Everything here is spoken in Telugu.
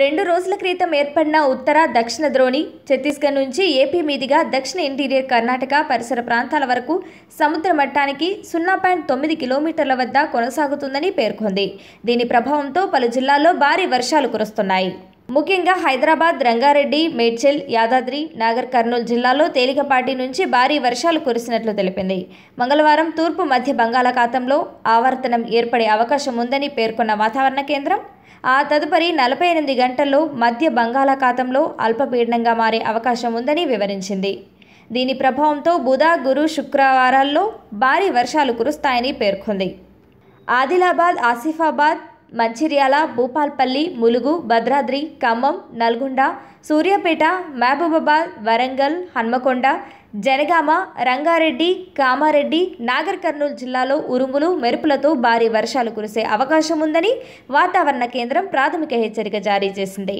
రెండు రోజుల క్రితం ఏర్పడిన ఉత్తర దక్షిణ ద్రోణి ఛత్తీస్గఢ్ నుంచి ఏపీ మీదిగా దక్షిణ ఇంటీరియర్ కర్ణాటక పరిసర ప్రాంతాల వరకు సముద్ర మట్టానికి సున్నా పాయింట్ తొమ్మిది కిలోమీటర్ల వద్ద కొనసాగుతుందని పేర్కొంది దీని ప్రభావంతో పలు జిల్లాల్లో భారీ వర్షాలు కురుస్తున్నాయి ముఖ్యంగా హైదరాబాద్ రంగారెడ్డి మేడ్చల్ యాదాద్రి నాగర్ కర్నూలు జిల్లాలో తేలికపాటి నుంచి భారీ వర్షాలు కురిసినట్లు తెలిపింది మంగళవారం తూర్పు మధ్య బంగాళాఖాతంలో ఆవర్తనం ఏర్పడే అవకాశం ఉందని పేర్కొన్న వాతావరణ కేంద్రం ఆ తదుపరి నలభై ఎనిమిది గంటల్లో మధ్య బంగాళాఖాతంలో అల్పపీడనంగా మారే అవకాశం ఉందని వివరించింది దీని ప్రభావంతో బుధ గురు శుక్రవారాల్లో భారీ వర్షాలు కురుస్తాయని పేర్కొంది ఆదిలాబాద్ ఆసిఫాబాద్ మంచిర్యాల భూపాల్పల్లి ములుగు భద్రాద్రి ఖమ్మం నల్గొండ సూర్యాపేట మహబూబాబాద్ వరంగల్ హన్మకొండ జనగామ రంగారెడ్డి కామారెడ్డి నాగర్ కర్నూలు జిల్లాలో ఉరుములు మెరుపులతో భారీ వర్షాలు కురిసే అవకాశం ఉందని వాతావరణ కేంద్రం ప్రాథమిక హెచ్చరిక జారీ చేసింది